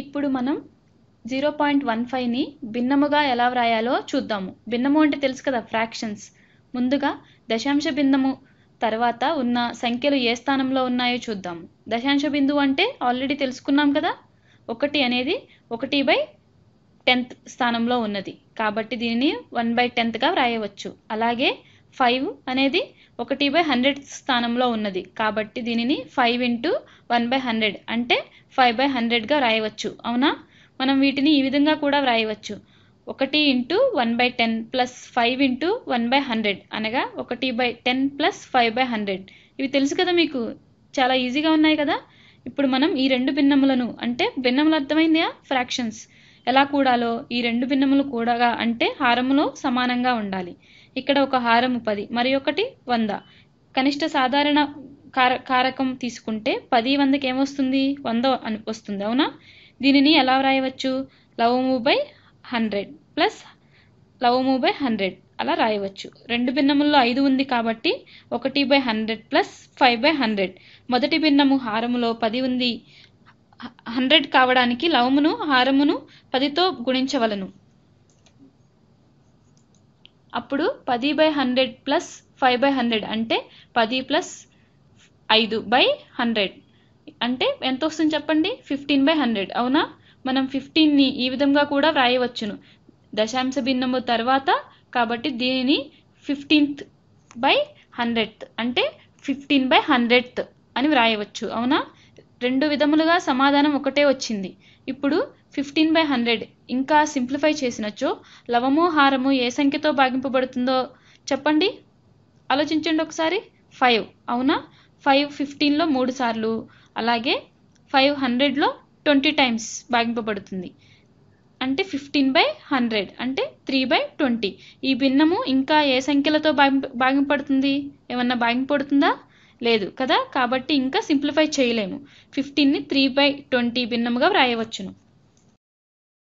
ఇప్పుడు మనం zero point one ఫైవ్ని భిన్నముగా ఎలా వ్రాయాలో చూద్దాము భిన్నము అంటే తెలుసు కదా ఫ్రాక్షన్స్ ముందుగా దశాంశ బిందము తర్వాత ఉన్న సంఖ్యలు ఏ స్థానంలో ఉన్నాయో చూద్దాము దశాంశ బిందువు అంటే ఆల్రెడీ తెలుసుకున్నాం కదా ఒకటి అనేది ఒకటి బై టెన్త్ స్థానంలో ఉన్నది కాబట్టి దీనిని వన్ బై టెన్త్గా వ్రాయవచ్చు అలాగే ఫైవ్ అనేది ఒకటి బై హండ్రెడ్ స్థానంలో ఉన్నది కాబట్టి దీనిని five into one by hundred అంటే ఫైవ్ బై హండ్రెడ్గా వ్రాయవచ్చు అవునా మనం వీటిని ఈ విధంగా కూడా వ్రాయవచ్చు ఒకటి into one by ten plus five into one by hundred అనగా ఒకటి by ten plus five by hundred ఇవి తెలుసు కదా మీకు చాలా ఈజీగా ఉన్నాయి కదా ఇప్పుడు మనం ఈ రెండు భిన్నములను అంటే భిన్నములు అర్థమైందా ఫ్రాక్షన్స్ ఎలా కూడాలో ఈ రెండు భిన్నములు కూడగా అంటే హారములో సమానంగా ఉండాలి ఇక్కడ ఒక హారము పది మరి ఒకటి వంద కనిష్ట సాధారణ కార కారకం తీసుకుంటే పది వందకి ఏమొస్తుంది వంద అని వస్తుంది అవునా దీనిని ఎలా వ్రాయవచ్చు లవము బై హండ్రెడ్ ప్లస్ లవము బై హండ్రెడ్ అలా రాయవచ్చు రెండు భిన్నముల్లో ఐదు ఉంది కాబట్టి ఒకటి by hundred plus five by hundred మొదటి భిన్నము హారములో పది ఉంది హండ్రెడ్ కావడానికి లవమును హారమును పదితో గుణించవలను అప్పుడు పది by hundred plus five by hundred అంటే పది ప్లస్ ఐదు బై హండ్రెడ్ అంటే ఎంత వస్తుంది చెప్పండి ఫిఫ్టీన్ బై హండ్రెడ్ అవునా మనం ఫిఫ్టీన్ని ఈ విధంగా కూడా వ్రాయవచ్చును దశాంశ భిన్నము తర్వాత కాబట్టి దీనిని ఫిఫ్టీన్త్ బై హండ్రెడ్ అంటే ఫిఫ్టీన్ బై హండ్రెడ్ అని వ్రాయవచ్చు అవునా రెండు విధములుగా సమాధానం ఒకటే వచ్చింది ఇప్పుడు ఫిఫ్టీన్ బై హండ్రెడ్ ఇంకా సింప్లిఫై చేసినచ్చు లవము హారము ఏ సంఖ్యతో భాగింపబడుతుందో చెప్పండి ఆలోచించండి ఒకసారి ఫైవ్ అవునా ఫైవ్ ఫిఫ్టీన్లో మూడు సార్లు అలాగే ఫైవ్ హండ్రెడ్లో ట్వంటీ టైమ్స్ భాగింపబడుతుంది అంటే ఫిఫ్టీన్ బై హండ్రెడ్ అంటే త్రీ బై ట్వంటీ ఈ భిన్నము ఇంకా ఏ సంఖ్యలతో భాగింప భాగింపడుతుంది ఏమన్నా భాగింపడుతుందా లేదు కదా కాబట్టి ఇంకా సింప్లిఫై చేయలేము ఫిఫ్టీన్ని త్రీ బై ట్వంటీ భిన్నముగా వ్రాయవచ్చును